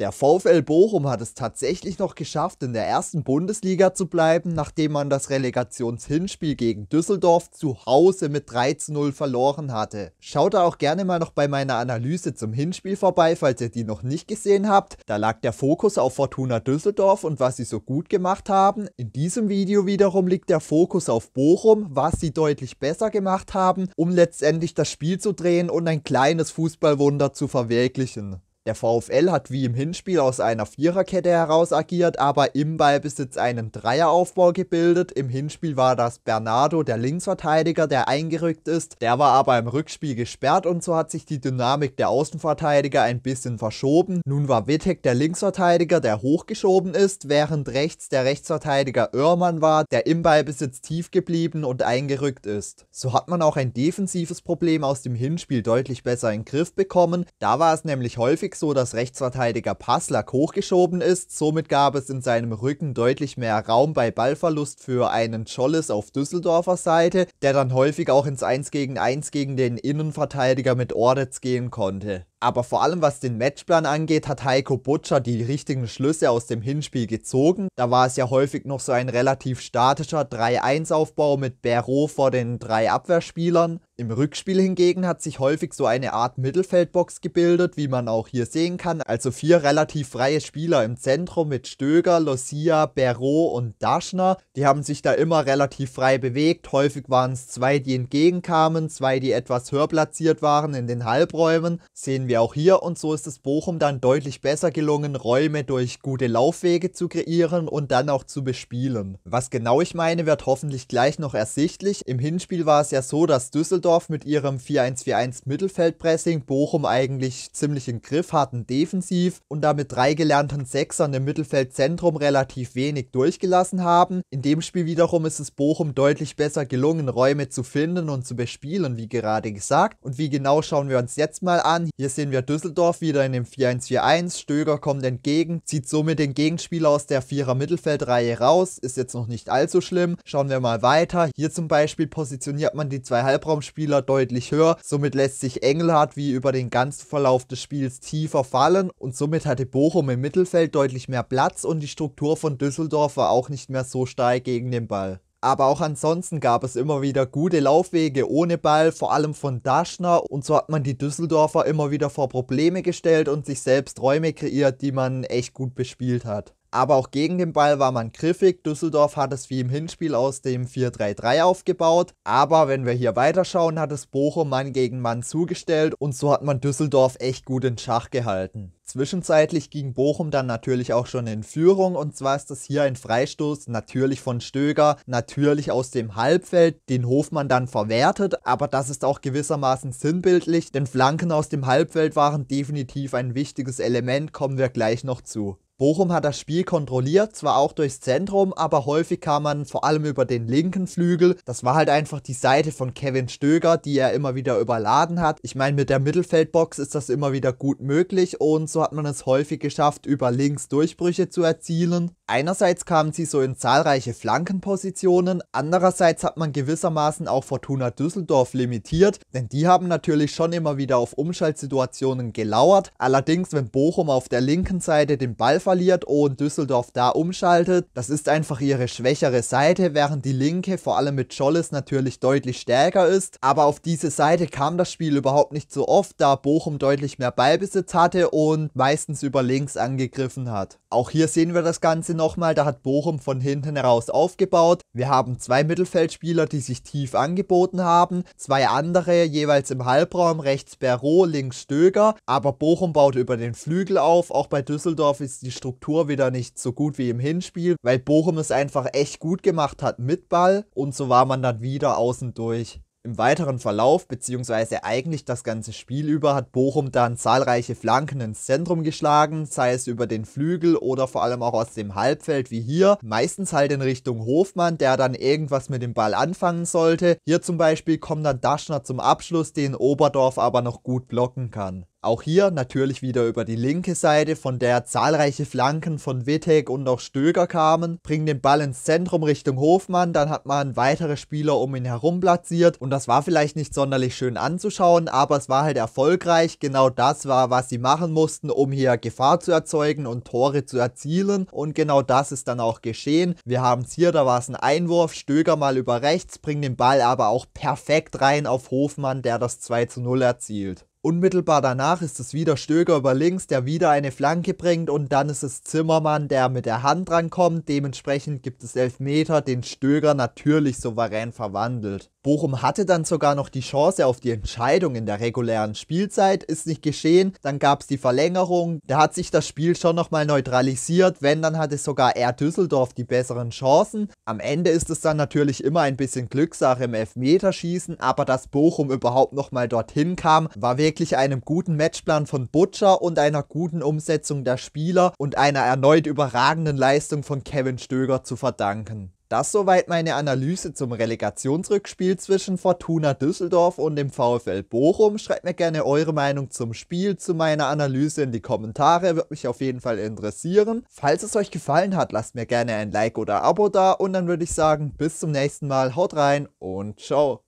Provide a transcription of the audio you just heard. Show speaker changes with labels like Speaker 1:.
Speaker 1: Der VfL Bochum hat es tatsächlich noch geschafft, in der ersten Bundesliga zu bleiben, nachdem man das Relegationshinspiel gegen Düsseldorf zu Hause mit 3 zu 0 verloren hatte. Schaut da auch gerne mal noch bei meiner Analyse zum Hinspiel vorbei, falls ihr die noch nicht gesehen habt. Da lag der Fokus auf Fortuna Düsseldorf und was sie so gut gemacht haben. In diesem Video wiederum liegt der Fokus auf Bochum, was sie deutlich besser gemacht haben, um letztendlich das Spiel zu drehen und ein kleines Fußballwunder zu verwirklichen. Der VfL hat wie im Hinspiel aus einer Viererkette heraus agiert, aber im Ballbesitz einen Dreieraufbau gebildet. Im Hinspiel war das Bernardo, der Linksverteidiger, der eingerückt ist. Der war aber im Rückspiel gesperrt und so hat sich die Dynamik der Außenverteidiger ein bisschen verschoben. Nun war Wittek der Linksverteidiger, der hochgeschoben ist, während rechts der Rechtsverteidiger Oermann war, der im Ballbesitz tief geblieben und eingerückt ist. So hat man auch ein defensives Problem aus dem Hinspiel deutlich besser in den Griff bekommen. Da war es nämlich häufig Eck, so dass Rechtsverteidiger Passlack hochgeschoben ist. Somit gab es in seinem Rücken deutlich mehr Raum bei Ballverlust für einen Scholles auf Düsseldorfer Seite, der dann häufig auch ins 1 gegen 1 gegen den Innenverteidiger mit Ordetz gehen konnte. Aber vor allem was den Matchplan angeht, hat Heiko Butcher die richtigen Schlüsse aus dem Hinspiel gezogen. Da war es ja häufig noch so ein relativ statischer 3-1-Aufbau mit Bero vor den drei Abwehrspielern. Im Rückspiel hingegen hat sich häufig so eine Art Mittelfeldbox gebildet, wie man auch hier sehen kann, also vier relativ freie Spieler im Zentrum mit Stöger, Lucia, Berot und Daschner. Die haben sich da immer relativ frei bewegt, häufig waren es zwei, die entgegenkamen, zwei, die etwas höher platziert waren in den Halbräumen, sehen wir auch hier und so ist es Bochum dann deutlich besser gelungen, Räume durch gute Laufwege zu kreieren und dann auch zu bespielen. Was genau ich meine, wird hoffentlich gleich noch ersichtlich. Im Hinspiel war es ja so, dass Düsseldorf Düsseldorf mit ihrem 4-1-4-1 Mittelfeldpressing Bochum eigentlich ziemlich im Griff hatten defensiv und damit drei gelernten Sechsern im Mittelfeldzentrum relativ wenig durchgelassen haben. In dem Spiel wiederum ist es Bochum deutlich besser gelungen, Räume zu finden und zu bespielen, wie gerade gesagt. Und wie genau schauen wir uns jetzt mal an. Hier sehen wir Düsseldorf wieder in dem 4-1-4-1. Stöger kommt entgegen, zieht somit den Gegenspieler aus der Vierer Mittelfeldreihe raus. Ist jetzt noch nicht allzu schlimm. Schauen wir mal weiter. Hier zum Beispiel positioniert man die zwei Halbraumspieler Spieler deutlich höher. Somit lässt sich Engelhardt wie über den ganzen Verlauf des Spiels tiefer fallen und somit hatte Bochum im Mittelfeld deutlich mehr Platz und die Struktur von Düsseldorf war auch nicht mehr so stark gegen den Ball. Aber auch ansonsten gab es immer wieder gute Laufwege ohne Ball, vor allem von Daschner. Und so hat man die Düsseldorfer immer wieder vor Probleme gestellt und sich selbst Räume kreiert, die man echt gut bespielt hat aber auch gegen den Ball war man griffig. Düsseldorf hat es wie im Hinspiel aus dem 4-3-3 aufgebaut. Aber wenn wir hier weiterschauen, hat es Bochum Mann gegen Mann zugestellt und so hat man Düsseldorf echt gut in Schach gehalten. Zwischenzeitlich ging Bochum dann natürlich auch schon in Führung und zwar ist das hier ein Freistoß, natürlich von Stöger, natürlich aus dem Halbfeld, den Hofmann dann verwertet, aber das ist auch gewissermaßen sinnbildlich, denn Flanken aus dem Halbfeld waren definitiv ein wichtiges Element, kommen wir gleich noch zu. Bochum hat das Spiel kontrolliert, zwar auch durchs Zentrum, aber häufig kam man vor allem über den linken Flügel. Das war halt einfach die Seite von Kevin Stöger, die er immer wieder überladen hat. Ich meine, mit der Mittelfeldbox ist das immer wieder gut möglich und so hat man es häufig geschafft, über links Durchbrüche zu erzielen. Einerseits kamen sie so in zahlreiche Flankenpositionen, andererseits hat man gewissermaßen auch Fortuna Düsseldorf limitiert, denn die haben natürlich schon immer wieder auf Umschaltsituationen gelauert. Allerdings, wenn Bochum auf der linken Seite den Ball verliert und Düsseldorf da umschaltet. Das ist einfach ihre schwächere Seite, während die linke vor allem mit Scholles natürlich deutlich stärker ist. Aber auf diese Seite kam das Spiel überhaupt nicht so oft, da Bochum deutlich mehr Ballbesitz hatte und meistens über links angegriffen hat. Auch hier sehen wir das Ganze nochmal, da hat Bochum von hinten heraus aufgebaut. Wir haben zwei Mittelfeldspieler, die sich tief angeboten haben, zwei andere jeweils im Halbraum, rechts Berro, links Stöger, aber Bochum baut über den Flügel auf. Auch bei Düsseldorf ist die Struktur wieder nicht so gut wie im Hinspiel, weil Bochum es einfach echt gut gemacht hat mit Ball und so war man dann wieder außen durch. Im weiteren Verlauf, beziehungsweise eigentlich das ganze Spiel über, hat Bochum dann zahlreiche Flanken ins Zentrum geschlagen, sei es über den Flügel oder vor allem auch aus dem Halbfeld wie hier. Meistens halt in Richtung Hofmann, der dann irgendwas mit dem Ball anfangen sollte. Hier zum Beispiel kommt dann Daschner zum Abschluss, den Oberdorf aber noch gut blocken kann. Auch hier natürlich wieder über die linke Seite, von der zahlreiche Flanken von Wittek und auch Stöger kamen. Bringen den Ball ins Zentrum Richtung Hofmann, dann hat man weitere Spieler um ihn herum platziert und das war vielleicht nicht sonderlich schön anzuschauen, aber es war halt erfolgreich. Genau das war, was sie machen mussten, um hier Gefahr zu erzeugen und Tore zu erzielen und genau das ist dann auch geschehen. Wir haben es hier, da war es ein Einwurf, Stöger mal über rechts, bringt den Ball aber auch perfekt rein auf Hofmann, der das 2 zu 0 erzielt. Unmittelbar danach ist es wieder Stöger über links, der wieder eine Flanke bringt und dann ist es Zimmermann, der mit der Hand rankommt. Dementsprechend gibt es Elfmeter, den Stöger natürlich souverän verwandelt. Bochum hatte dann sogar noch die Chance auf die Entscheidung in der regulären Spielzeit, ist nicht geschehen. Dann gab es die Verlängerung. Da hat sich das Spiel schon nochmal neutralisiert. Wenn, dann hatte sogar er Düsseldorf die besseren Chancen. Am Ende ist es dann natürlich immer ein bisschen Glückssache im Elfmeterschießen, aber dass Bochum überhaupt nochmal dorthin kam, war wirklich einem guten Matchplan von Butcher und einer guten Umsetzung der Spieler und einer erneut überragenden Leistung von Kevin Stöger zu verdanken. Das soweit meine Analyse zum Relegationsrückspiel zwischen Fortuna Düsseldorf und dem VfL Bochum. Schreibt mir gerne eure Meinung zum Spiel, zu meiner Analyse in die Kommentare, würde mich auf jeden Fall interessieren. Falls es euch gefallen hat, lasst mir gerne ein Like oder Abo da und dann würde ich sagen, bis zum nächsten Mal, haut rein und ciao.